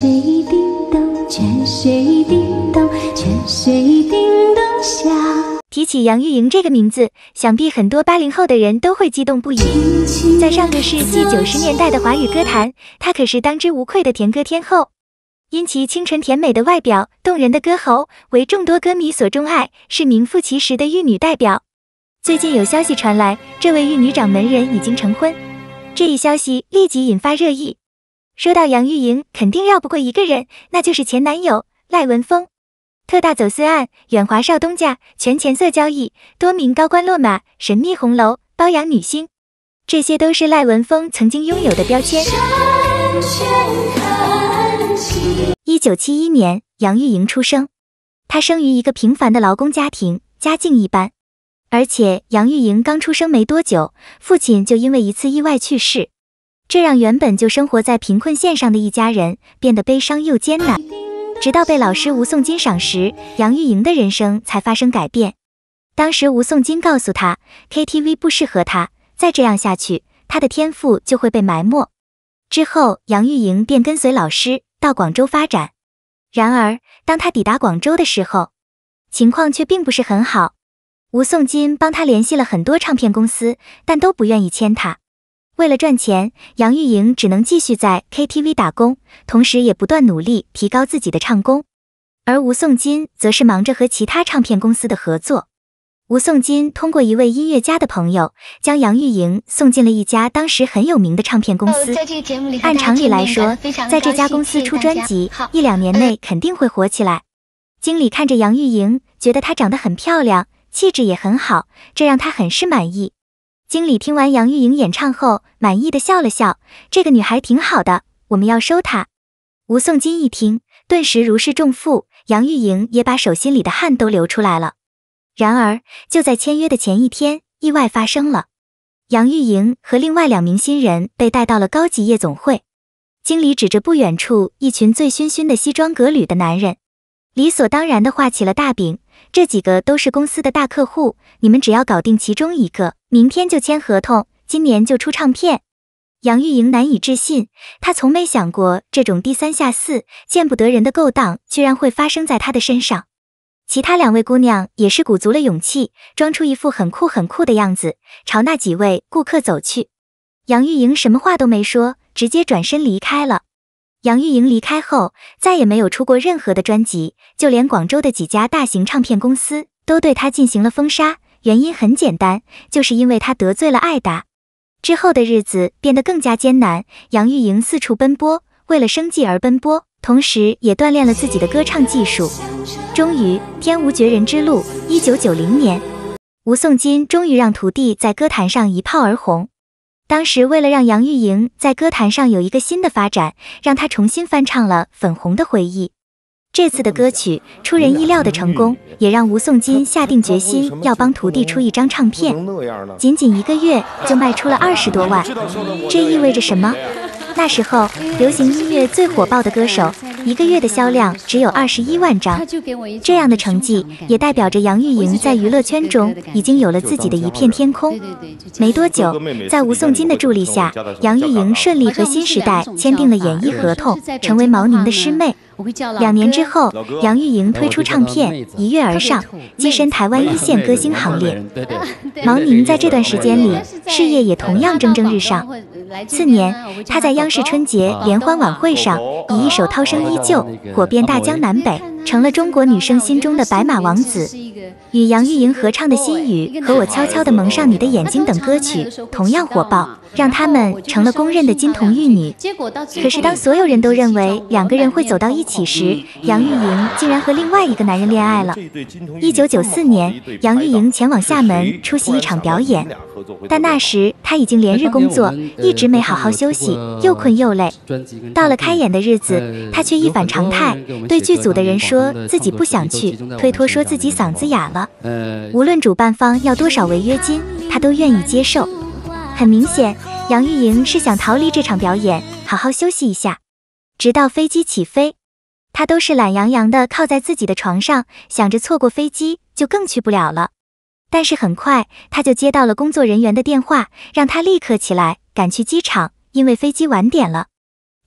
水叮咚，泉水叮咚，泉水叮咚响。提起杨钰莹这个名字，想必很多八零后的人都会激动不已。在上个世纪九十年代的华语歌坛，她可是当之无愧的甜歌天后。因其清纯甜美的外表、动人的歌喉，为众多歌迷所钟爱，是名副其实的玉女代表。最近有消息传来，这位玉女掌门人已经成婚，这一消息立即引发热议。说到杨钰莹，肯定绕不过一个人，那就是前男友赖文峰。特大走私案，远华少东家，权钱色交易，多名高官落马，神秘红楼包养女星，这些都是赖文峰曾经拥有的标签。一九七一年，杨钰莹出生，她生于一个平凡的劳工家庭，家境一般。而且杨钰莹刚出生没多久，父亲就因为一次意外去世。这让原本就生活在贫困线上的一家人变得悲伤又艰难。直到被老师吴颂金赏识，杨钰莹的人生才发生改变。当时吴颂金告诉她，KTV 不适合她，再这样下去，她的天赋就会被埋没。之后，杨钰莹便跟随老师到广州发展。然而，当她抵达广州的时候，情况却并不是很好。吴颂金帮她联系了很多唱片公司，但都不愿意签她。为了赚钱，杨钰莹只能继续在 K T V 打工，同时也不断努力提高自己的唱功。而吴颂今则是忙着和其他唱片公司的合作。吴颂今通过一位音乐家的朋友，将杨钰莹送进了一家当时很有名的唱片公司。按常理来说，在这家公司出专辑，一两年内肯定会火起来。经理看着杨钰莹，觉得她长得很漂亮，气质也很好，这让他很是满意。经理听完杨钰莹演唱后，满意的笑了笑。这个女孩挺好的，我们要收她。吴颂今一听，顿时如释重负。杨钰莹也把手心里的汗都流出来了。然而，就在签约的前一天，意外发生了。杨钰莹和另外两名新人被带到了高级夜总会。经理指着不远处一群醉醺醺的西装革履的男人，理所当然的画起了大饼。这几个都是公司的大客户，你们只要搞定其中一个，明天就签合同，今年就出唱片。杨玉莹难以置信，她从没想过这种低三下四、见不得人的勾当居然会发生在她的身上。其他两位姑娘也是鼓足了勇气，装出一副很酷很酷的样子，朝那几位顾客走去。杨玉莹什么话都没说，直接转身离开了。杨钰莹离开后，再也没有出过任何的专辑，就连广州的几家大型唱片公司都对她进行了封杀。原因很简单，就是因为她得罪了艾达。之后的日子变得更加艰难，杨钰莹四处奔波，为了生计而奔波，同时也锻炼了自己的歌唱技术。终于，天无绝人之路。一九九零年，吴颂金终于让徒弟在歌坛上一炮而红。当时为了让杨钰莹在歌坛上有一个新的发展，让她重新翻唱了《粉红的回忆》。这次的歌曲出人意料的成功，也让吴颂今下定决心要帮徒弟出一张唱片。仅仅一个月就卖出了二十多万，这意味着什么？那时候流行音乐最火爆的歌手。一个月的销量只有二十一万张，这样的成绩也代表着杨钰莹在娱乐圈中已经有了自己的一片天空。没多久，在吴颂金的助力下，杨钰莹顺利和新时代签订了演艺合同，成为毛宁的师妹。两年之后，杨钰莹推出唱片，一跃而上，跻身台湾一线歌星行列。毛宁在这段时间里，事业也同样蒸蒸日上。次年，他在央视春节联欢晚会上以一首《涛声依旧》火遍大江南北。成了中国女生心中的白马王子，与杨钰莹合唱的《心雨》和我悄悄地蒙上你的眼睛等歌曲同样火爆，让他们成了公认的金童玉女。可是当所有人都认为两个人会走到一起时，杨钰莹竟然和另外一个男人恋爱了。一九九四年，杨钰莹前往厦门出席一场表演，但那时她已经连日工作，一直没好好休息，又困又累。到了开演的日子，她却一反常态，对剧组的人说。说自己不想去，推脱说自己嗓子哑了。无论主办方要多少违约金，他都愿意接受。很明显，杨钰莹是想逃离这场表演，好好休息一下。直到飞机起飞，她都是懒洋洋地靠在自己的床上，想着错过飞机就更去不了了。但是很快，她就接到了工作人员的电话，让她立刻起来赶去机场，因为飞机晚点了。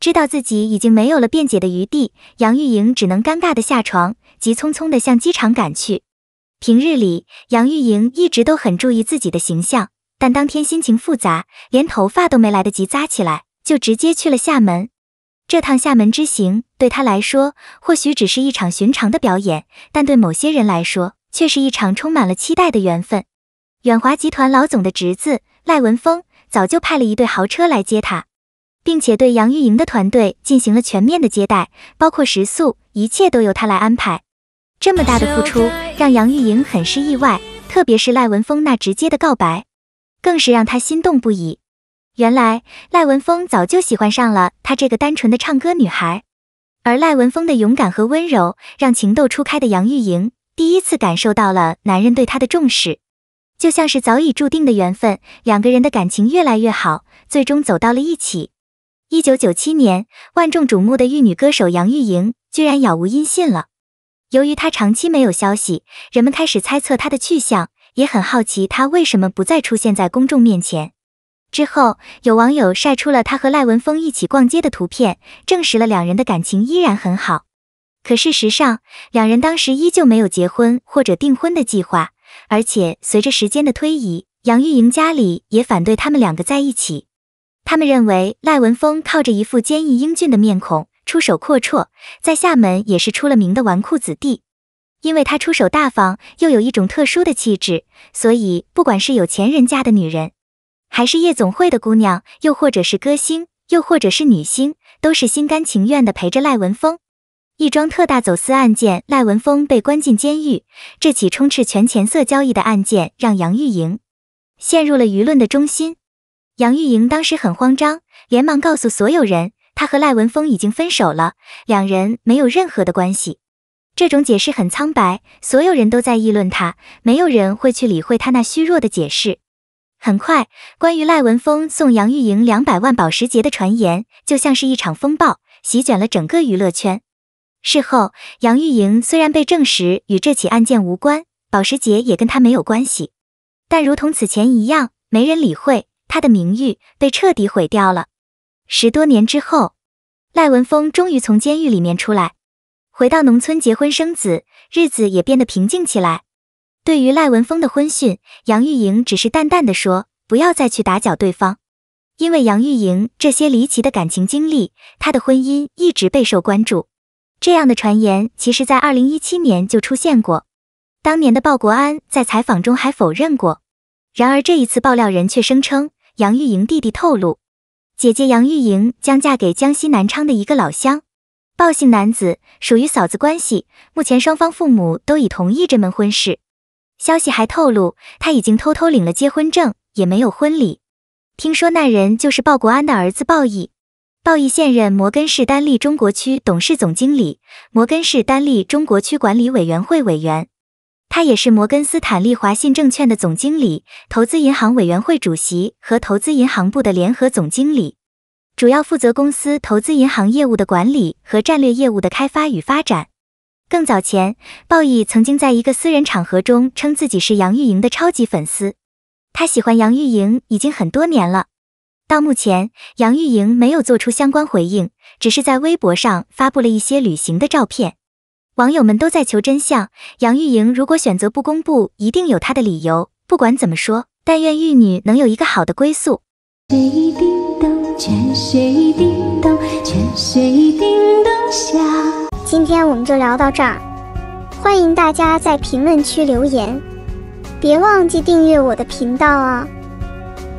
知道自己已经没有了辩解的余地，杨玉莹只能尴尬地下床，急匆匆地向机场赶去。平日里，杨玉莹一直都很注意自己的形象，但当天心情复杂，连头发都没来得及扎起来，就直接去了厦门。这趟厦门之行对她来说或许只是一场寻常的表演，但对某些人来说却是一场充满了期待的缘分。远华集团老总的侄子赖文峰早就派了一队豪车来接他。并且对杨钰莹的团队进行了全面的接待，包括食宿，一切都由他来安排。这么大的付出让杨钰莹很是意外，特别是赖文峰那直接的告白，更是让她心动不已。原来赖文峰早就喜欢上了她这个单纯的唱歌女孩，而赖文峰的勇敢和温柔，让情窦初开的杨钰莹第一次感受到了男人对她的重视。就像是早已注定的缘分，两个人的感情越来越好，最终走到了一起。一九九七年，万众瞩目的玉女歌手杨钰莹居然杳无音信了。由于她长期没有消息，人们开始猜测她的去向，也很好奇她为什么不再出现在公众面前。之后，有网友晒出了她和赖文峰一起逛街的图片，证实了两人的感情依然很好。可事实上，两人当时依旧没有结婚或者订婚的计划，而且随着时间的推移，杨钰莹家里也反对他们两个在一起。他们认为赖文峰靠着一副坚毅英俊的面孔，出手阔绰，在厦门也是出了名的纨绔子弟。因为他出手大方，又有一种特殊的气质，所以不管是有钱人家的女人，还是夜总会的姑娘，又或者是歌星，又或者是女星，都是心甘情愿的陪着赖文峰。一桩特大走私案件，赖文峰被关进监狱。这起充斥权钱色交易的案件，让杨钰莹陷入了舆论的中心。杨玉莹当时很慌张，连忙告诉所有人，她和赖文峰已经分手了，两人没有任何的关系。这种解释很苍白，所有人都在议论她，没有人会去理会她那虚弱的解释。很快，关于赖文峰送杨玉莹两百万保时捷的传言，就像是一场风暴，席卷了整个娱乐圈。事后，杨玉莹虽然被证实与这起案件无关，保时捷也跟她没有关系，但如同此前一样，没人理会。他的名誉被彻底毁掉了。十多年之后，赖文峰终于从监狱里面出来，回到农村结婚生子，日子也变得平静起来。对于赖文峰的婚讯，杨玉莹只是淡淡的说：“不要再去打搅对方。”因为杨玉莹这些离奇的感情经历，她的婚姻一直备受关注。这样的传言其实在二零一七年就出现过，当年的鲍国安在采访中还否认过。然而这一次，爆料人却声称。杨钰莹弟弟透露，姐姐杨钰莹将嫁给江西南昌的一个老乡，鲍姓男子，属于嫂子关系。目前双方父母都已同意这门婚事。消息还透露，他已经偷偷领了结婚证，也没有婚礼。听说那人就是鲍国安的儿子鲍毅，鲍毅现任摩根士丹利中国区董事总经理，摩根士丹利中国区管理委员会委员。他也是摩根斯坦利华信证券的总经理、投资银行委员会主席和投资银行部的联合总经理，主要负责公司投资银行业务的管理和战略业务的开发与发展。更早前，鲍毅曾经在一个私人场合中称自己是杨钰莹的超级粉丝，他喜欢杨钰莹已经很多年了。到目前，杨钰莹没有做出相关回应，只是在微博上发布了一些旅行的照片。网友们都在求真相，杨钰莹如果选择不公布，一定有她的理由。不管怎么说，但愿玉女能有一个好的归宿。今天我们就聊到这儿，欢迎大家在评论区留言，别忘记订阅我的频道啊！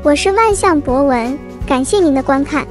我是万象博文，感谢您的观看。